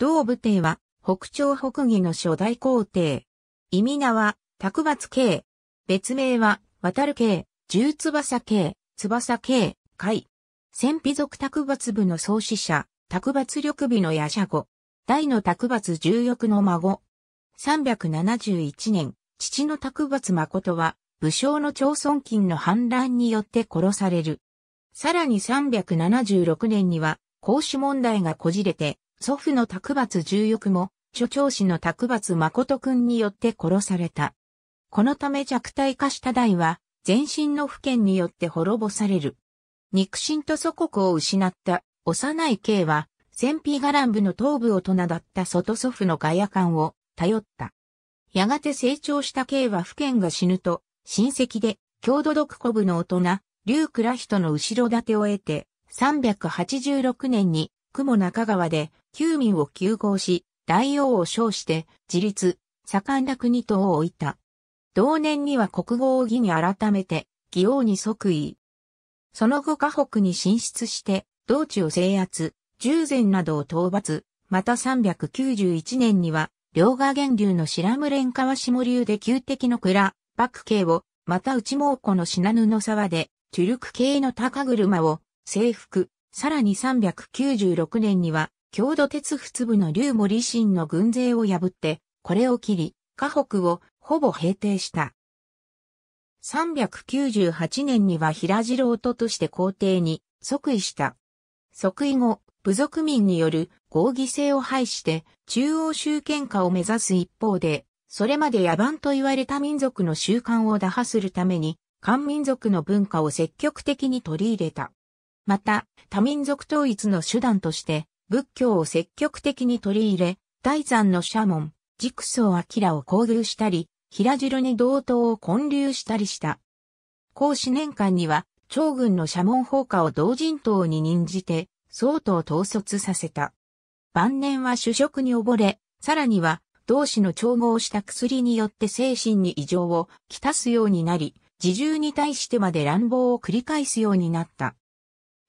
同武帝は、北朝北義の初代皇帝。意味名は、卓抜慶。別名は、渡る慶、十翼慶、翼慶、海。戦備族卓抜部の創始者、卓抜力美の夜叉子。大の卓抜重翼の孫。371年、父の卓抜誠は、武将の朝村金の反乱によって殺される。さらに376年には、孔子問題がこじれて、祖父の卓抜重欲も、諸長子の卓抜誠くんによって殺された。このため弱体化した大は、全身の府県によって滅ぼされる。肉親と祖国を失った幼い慶は、戦費伽藍部の頭部大人だった外祖父のガヤ官を頼った。やがて成長した慶は府県が死ぬと、親戚で、郷土独孤部の大人、竜倉人の後ろ盾を得て、386年に、雲中川で、九民を休合し、大王を称して、自立、盛んな国とを置いた。同年には国王を義に改めて、義王に即位。その後河北に進出して、道地を制圧、従前などを討伐、また391年には、両河源流の白無連川下流で旧敵の蔵、幕慶を、また内蒙古の品布沢で、トゥルク系の高車を、征服、さらに396年には、郷土鉄仏部の劉森信の軍勢を破って、これを切り、河北をほぼ平定した。398年には平次郎ととして皇帝に即位した。即位後、部族民による合議制を廃して、中央集権化を目指す一方で、それまで野蛮と言われた民族の習慣を打破するために、漢民族の文化を積極的に取り入れた。また、多民族統一の手段として、仏教を積極的に取り入れ、大山の社門、軸層明を交流したり、平城に同等を建立したりした。後四年間には、長軍の社門放火を同人党に任じて、相当統率させた。晩年は主食に溺れ、さらには、同志の調合した薬によって精神に異常をきたすようになり、自重に対してまで乱暴を繰り返すようになった。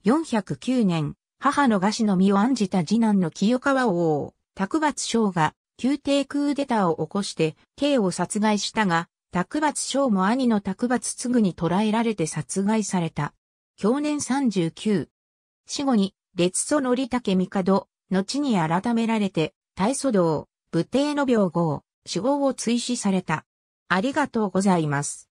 409年、母の菓子の身を案じた次男の清川王、卓抜将が、宮廷クーデターを起こして、慶を殺害したが、卓抜将も兄の卓抜ぐに捕らえられて殺害された。去年39。死後に、列祖の利武帝、後に改められて、大祖道、武帝の病号、死後を追試された。ありがとうございます。